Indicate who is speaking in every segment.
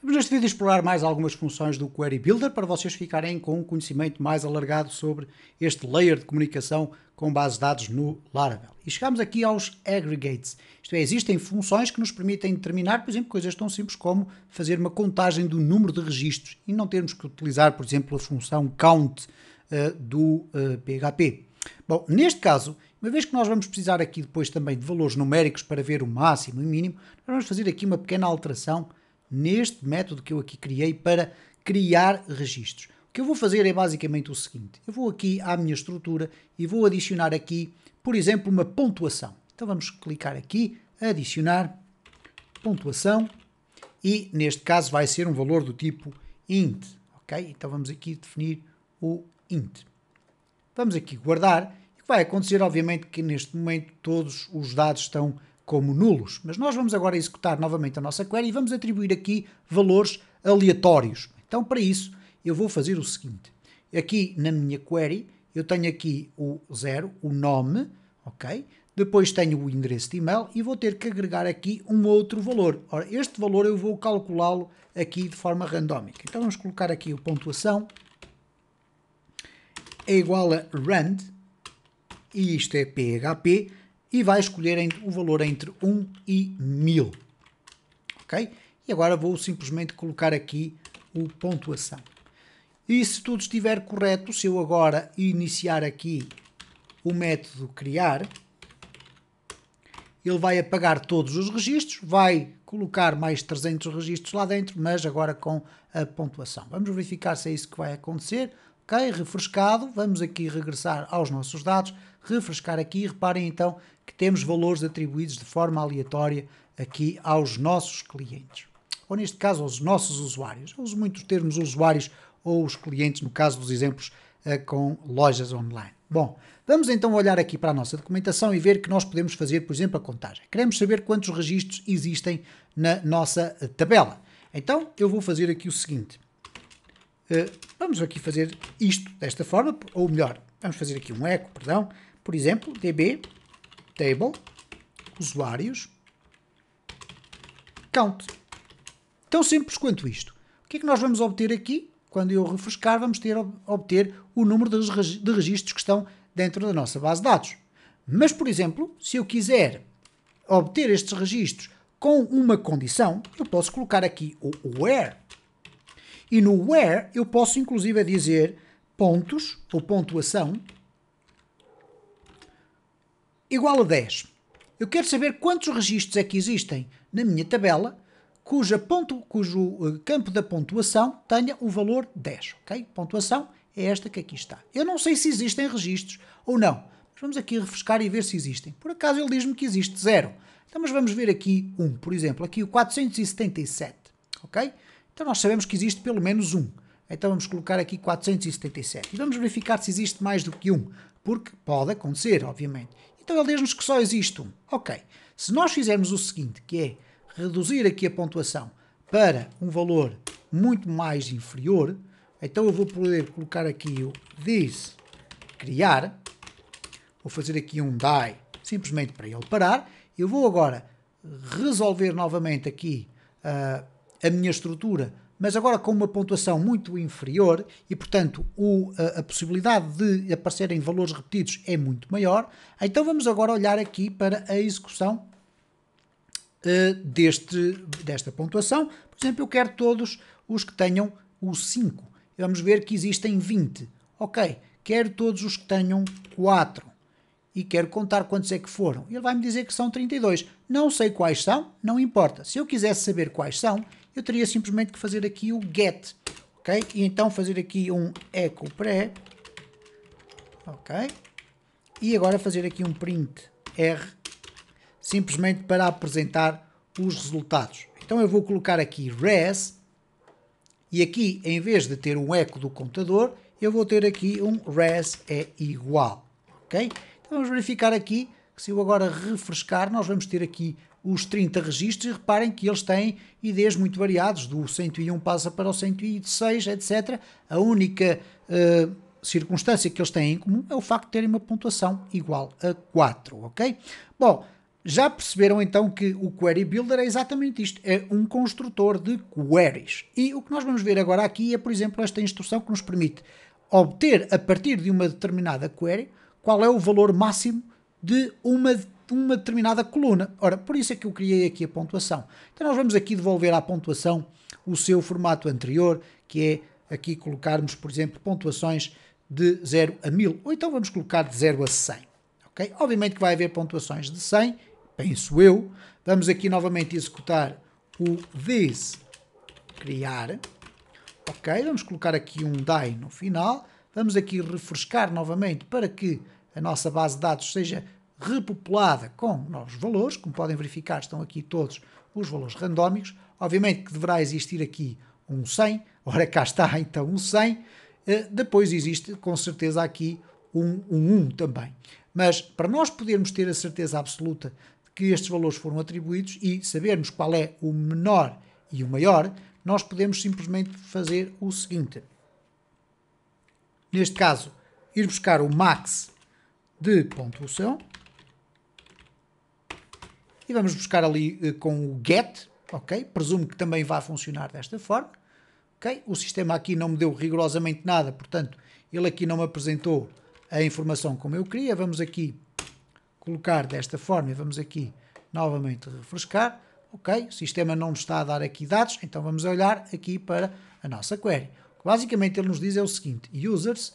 Speaker 1: Vamos neste vídeo explorar mais algumas funções do Query Builder para vocês ficarem com um conhecimento mais alargado sobre este layer de comunicação com base de dados no Laravel. E chegamos aqui aos aggregates. Isto é, existem funções que nos permitem determinar, por exemplo, coisas tão simples como fazer uma contagem do número de registros e não termos que utilizar, por exemplo, a função count uh, do uh, eh, PHP. Bom, neste caso, uma vez que nós vamos precisar aqui depois também de valores numéricos para ver o máximo e o mínimo, nós vamos fazer aqui uma pequena alteração neste método que eu aqui criei para criar registros. O que eu vou fazer é basicamente o seguinte: eu vou aqui à minha estrutura e vou adicionar aqui, por exemplo, uma pontuação. Então vamos clicar aqui, adicionar pontuação e neste caso vai ser um valor do tipo int, ok? Então vamos aqui definir o int. Vamos aqui guardar. O que vai acontecer, obviamente, que neste momento todos os dados estão como nulos. Mas nós vamos agora executar novamente a nossa query e vamos atribuir aqui valores aleatórios. Então, para isso, eu vou fazer o seguinte. Aqui na minha query, eu tenho aqui o 0, o nome, ok? Depois tenho o endereço de e-mail e vou ter que agregar aqui um outro valor. Ora, este valor eu vou calculá-lo aqui de forma randómica. Então vamos colocar aqui o pontuação é igual a rand, e isto é PHP, e vai escolher o valor entre 1 e 1000. Ok? E agora vou simplesmente colocar aqui o pontuação. E se tudo estiver correto, se eu agora iniciar aqui o método criar, ele vai apagar todos os registros, vai colocar mais 300 registros lá dentro, mas agora com a pontuação. Vamos verificar se é isso que vai acontecer. Ok, refrescado, vamos aqui regressar aos nossos dados, refrescar aqui, reparem então que temos valores atribuídos de forma aleatória aqui aos nossos clientes. Ou neste caso, aos nossos usuários. Eu uso muito os termos usuários ou os clientes, no caso dos exemplos eh, com lojas online. Bom, vamos então olhar aqui para a nossa documentação e ver que nós podemos fazer, por exemplo, a contagem. Queremos saber quantos registros existem na nossa eh, tabela. Então, eu vou fazer aqui o seguinte. Eh, vamos aqui fazer isto desta forma, ou melhor, vamos fazer aqui um eco, perdão. Por exemplo, db table, usuários, count. Tão simples quanto isto. O que é que nós vamos obter aqui? Quando eu refrescar, vamos ter obter o número de registros que estão dentro da nossa base de dados. Mas, por exemplo, se eu quiser obter estes registros com uma condição, eu posso colocar aqui o where. E no where eu posso inclusive dizer pontos ou pontuação igual a 10. Eu quero saber quantos registros é que existem na minha tabela cuja ponto, cujo eh, campo da pontuação tenha o valor 10. Okay? Pontuação é esta que aqui está. Eu não sei se existem registros ou não, mas vamos aqui refrescar e ver se existem. Por acaso ele diz-me que existe 0. Então, mas vamos ver aqui um, por exemplo, aqui o 477. Ok? Então nós sabemos que existe pelo menos um. Então vamos colocar aqui 477 e vamos verificar se existe mais do que um, porque pode acontecer, obviamente. Então ele diz-nos que só existe um. Ok. Se nós fizermos o seguinte, que é reduzir aqui a pontuação para um valor muito mais inferior, então eu vou poder colocar aqui o this criar, vou fazer aqui um die simplesmente para ele parar, eu vou agora resolver novamente aqui uh, a minha estrutura mas agora com uma pontuação muito inferior e, portanto, o, a, a, possibilidade de aparecerem valores repetidos é muito maior. Então vamos agora olhar aqui para a execução uh, deste, desta pontuação. Por exemplo, eu quero todos os que tenham o 5. Vamos ver que existem 20. Ok, quero todos os que tenham 4 e quero contar quantos é que foram. Ele vai me dizer que são 32. Não sei quais são, não importa. Se eu quisesse saber quais são, eu teria simplesmente que fazer aqui o get, ok? E então fazer aqui um echo pre, ok? E agora fazer aqui um print r, simplesmente para apresentar os resultados. Então eu vou colocar aqui res, e aqui em vez de ter um eco do computador, eu vou ter aqui um res é igual, ok? Então vamos verificar aqui que se eu agora refrescar, nós vamos ter aqui os 30 registros, e reparem que eles têm IDs muito variados, do 101 passa para o 106, etc. A única uh, circunstância que eles têm em comum é o facto de terem uma pontuação igual a 4, ok? Bom, já perceberam então que o Query Builder é exatamente isto, é um construtor de queries. E o que nós vamos ver agora aqui é, por exemplo, esta instrução que nos permite obter, a partir de uma determinada query, qual é o valor máximo de uma, uma determinada coluna. Ora, por isso é que eu criei aqui a pontuação. Então nós vamos aqui devolver à pontuação o seu formato anterior, que é aqui colocarmos, por exemplo, pontuações de 0 a 1000, ou então vamos colocar de 0 a 100. Okay? Obviamente que vai haver pontuações de 100, penso eu. Vamos aqui novamente executar o this criar. Ok, vamos colocar aqui um die no final. Vamos aqui refrescar novamente para que a nossa base de dados seja repopulada com novos valores, como podem verificar, estão aqui todos os valores randómicos. Obviamente que deverá existir aqui um 100, ora cá está então um 100. Eh, depois existe com certeza aqui um, um 1 também. Mas para nós podermos ter a certeza absoluta de que estes valores foram atribuídos e sabermos qual é o menor e o maior, nós podemos simplesmente fazer o seguinte. Neste caso, ir buscar o max de pontuação. E vamos buscar ali eh, com o get, ok? Presumo que também vai funcionar desta forma, ok? O sistema aqui não me deu rigorosamente nada, portanto, ele aqui não me apresentou a informação como eu queria. Vamos aqui colocar desta forma e vamos aqui novamente refrescar. Ok, o sistema não nos está a dar aqui dados, então vamos olhar aqui para a nossa query. O que basicamente ele nos diz é o seguinte, users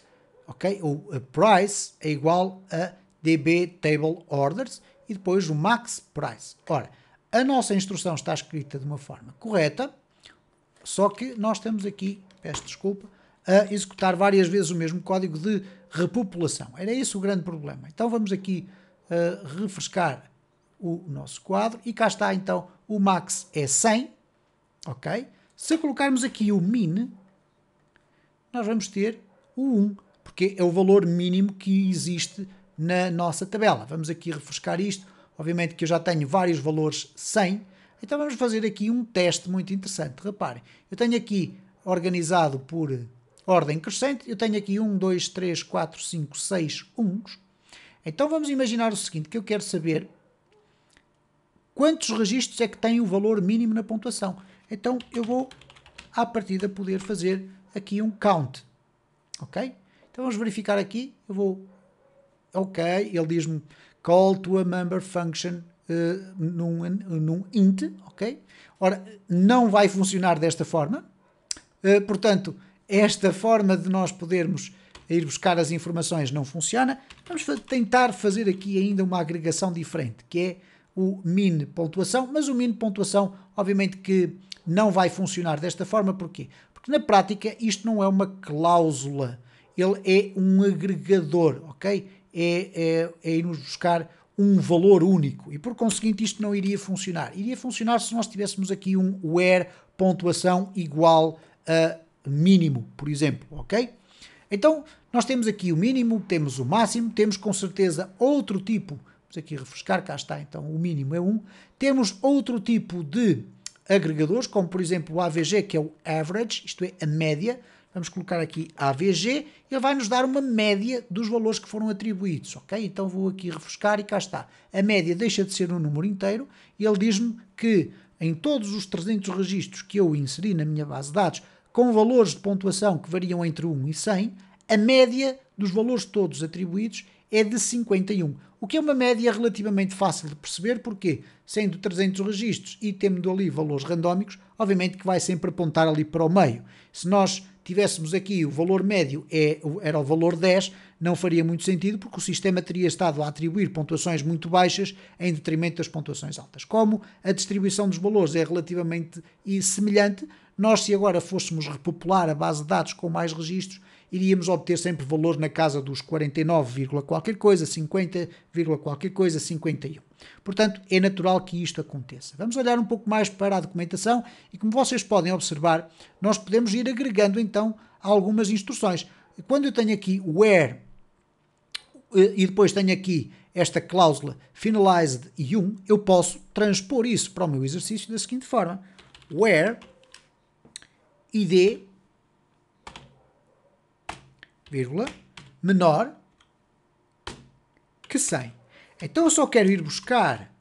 Speaker 1: ok? o eh, price é igual a db table orders e depois o max price. Ora, a nossa instrução está escrita de uma forma correta, só que nós temos aqui, peço desculpa, a executar várias vezes o mesmo código de repopulação. Era esse o grande problema. Então vamos aqui uh, refrescar o nosso quadro e cá está então o max é 100, ok? Se colocarmos aqui o min, nós vamos ter o 1 porque é o valor mínimo que existe na nossa tabela. Vamos aqui refrescar isto. Obviamente que eu já tenho vários valores 100, então vamos fazer aqui um teste muito interessante. Reparem, eu tenho aqui organizado por ordem crescente, eu tenho aqui 1, 2, 3, 4, 5, 6 uns. Então vamos imaginar o seguinte, que eu quero saber quantos registros é que tem o valor mínimo na pontuação. Então eu vou, à partida, poder fazer aqui um count. Ok? Então vamos verificar aqui, eu vou, ok, ele diz-me call to a member function uh, num, num int, ok? Ora, não vai funcionar desta forma, uh, portanto, esta forma de nós podermos ir buscar as informações não funciona. Vamos tentar fazer aqui ainda uma agregação diferente, que é o min pontuação, mas o min pontuação obviamente que não vai funcionar desta forma, porquê? Porque na prática isto não é uma cláusula, ele é um agregador, ok? É, é, é irmos buscar um valor único e por conseguinte isto não iria funcionar. Iria funcionar se nós tivéssemos aqui um where pontuação igual a mínimo, por exemplo, ok? Então, nós temos aqui o mínimo, temos o máximo, temos com certeza outro tipo, vamos aqui refrescar, cá está, então o mínimo é 1, temos outro tipo de agregadores, como por exemplo o AVG, que é o average, isto é a média, Vamos colocar aqui AVG, ele vai nos dar uma média dos valores que foram atribuídos, ok? Então vou aqui refrescar e cá está. A média deixa de ser um número inteiro e ele diz-me que em todos os 300 registros que eu inseri na minha base de dados, com valores de pontuação que variam entre 1 e 100, a média dos valores todos atribuídos é de 51. O que é uma média relativamente fácil de perceber, porque, sendo 300 registros e tendo ali valores randómicos, obviamente que vai sempre apontar ali para o meio. Se nós tivéssemos aqui o valor médio é, era o valor 10, não faria muito sentido porque o sistema teria estado a atribuir pontuações muito baixas em detrimento das pontuações altas. Como a distribuição dos valores é relativamente semelhante, nós se agora fôssemos repopular a base de dados com mais registros, iríamos obter sempre valores na casa dos 49, qualquer coisa, 50, qualquer coisa, 51. Portanto, é natural que isto aconteça. Vamos olhar um pouco mais para a documentação e, como vocês podem observar, nós podemos ir agregando então algumas instruções. Quando eu tenho aqui where eh, e depois tenho aqui esta cláusula finalized e 1, eu posso transpor isso para o meu exercício da seguinte forma: where id vírgula, menor que 100. Então eu só quero ir buscar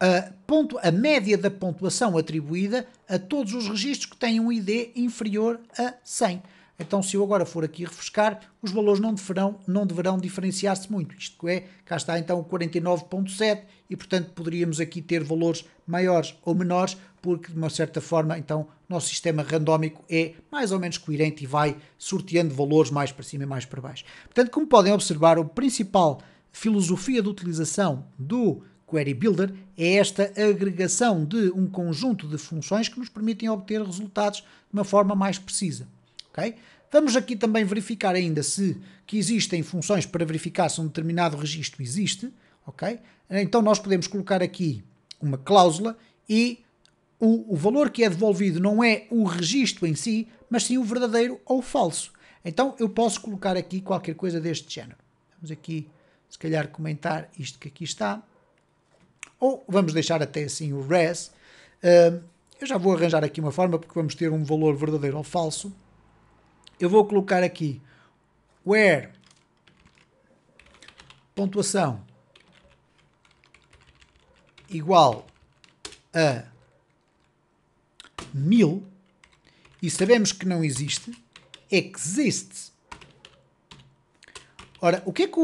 Speaker 1: a, ponto, a média da pontuação atribuída a todos os registros que têm um ID inferior a 100. Então, se eu agora for aqui refrescar, os valores não deverão, não deverão diferenciar-se muito. Isto é, cá está então o 49.7 e, portanto, poderíamos aqui ter valores maiores ou menores, porque, de uma certa forma, então, nosso sistema randómico é mais ou menos coerente e vai sorteando valores mais para cima e mais para baixo. Portanto, como podem observar, a principal filosofia de utilização do Query Builder é esta agregação de um conjunto de funções que nos permitem obter resultados de uma forma mais precisa. Vamos aqui também verificar ainda se que existem funções para verificar se um determinado registro existe, ok? Então nós podemos colocar aqui uma cláusula e o, o valor que é devolvido não é o registro em si, mas sim o verdadeiro ou o falso. Então eu posso colocar aqui qualquer coisa deste género. Vamos aqui, se calhar, comentar isto que aqui está. Ou vamos deixar até assim o res. Uh, eu já vou arranjar aqui uma forma, porque vamos ter um valor verdadeiro ou falso eu vou colocar aqui where pontuação igual a mil e sabemos que não existe, existe. Ora, o que é que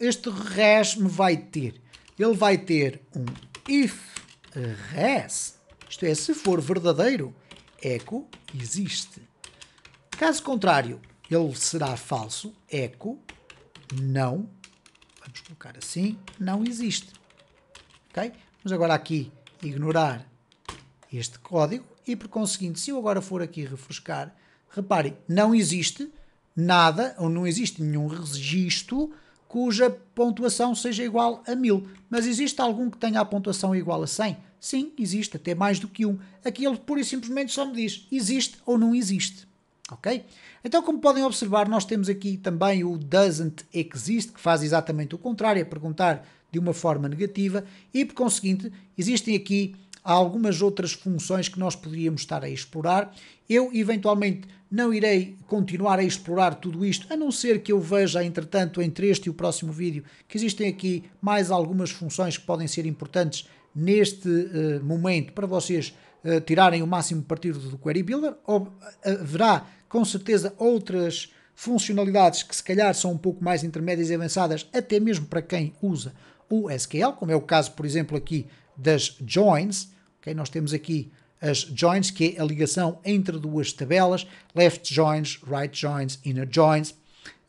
Speaker 1: este res me vai ter? Ele vai ter um if res, isto é, se for verdadeiro, é eco existe. Caso contrário, ele será falso. Eco não, vamos colocar assim, não existe. Ok? Vamos agora aqui ignorar este código e por conseguinte, se eu agora for aqui refrescar, reparem, não existe nada, ou não existe nenhum registro cuja pontuação seja igual a 1000. Mas existe algum que tenha a pontuação igual a 100? Sim, existe, até mais do que um. Aqui ele pura e simplesmente só me diz existe ou não existe. Ok? Então, como podem observar, nós temos aqui também o doesn't exist, que faz exatamente o contrário, é perguntar de uma forma negativa, e por conseguinte, existem aqui algumas outras funções que nós poderíamos estar a explorar. Eu, eventualmente, não irei continuar a explorar tudo isto, a não ser que eu veja, entretanto, entre este e o próximo vídeo, que existem aqui mais algumas funções que podem ser importantes neste uh, momento para vocês eh, tirarem o máximo partido do Query Builder. Ou, eh, haverá com certeza outras funcionalidades que se calhar são um pouco mais intermédias e avançadas, até mesmo para quem usa o SQL, como é o caso, por exemplo, aqui das joins. Okay? Nós temos aqui as joins, que é a ligação entre duas tabelas, left joins, right joins, inner joins,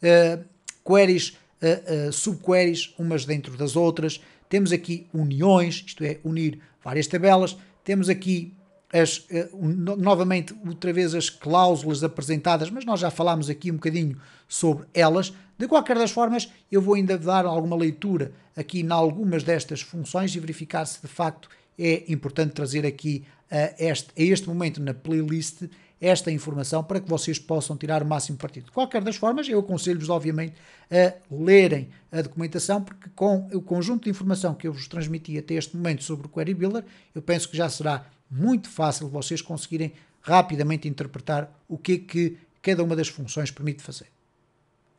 Speaker 1: uh, queries, uh, uh, subqueries, umas dentro das outras. Temos aqui uniões, isto é, unir várias tabelas. Temos aqui as, eh, novamente, outra vez, as cláusulas apresentadas, mas nós já falámos aqui um bocadinho sobre elas. De qualquer das formas, eu vou ainda dar alguma leitura aqui em algumas destas funções e verificar se de facto é importante trazer aqui a eh, este, a este momento na playlist esta informação para que vocês possam tirar o máximo partido. De qualquer das formas, eu aconselho-vos, obviamente, a lerem a documentação, porque com o conjunto de informação que eu vos transmiti até este momento sobre o Query Builder, eu penso que já será muito fácil vocês conseguirem rapidamente interpretar o que é que cada uma das funções permite fazer.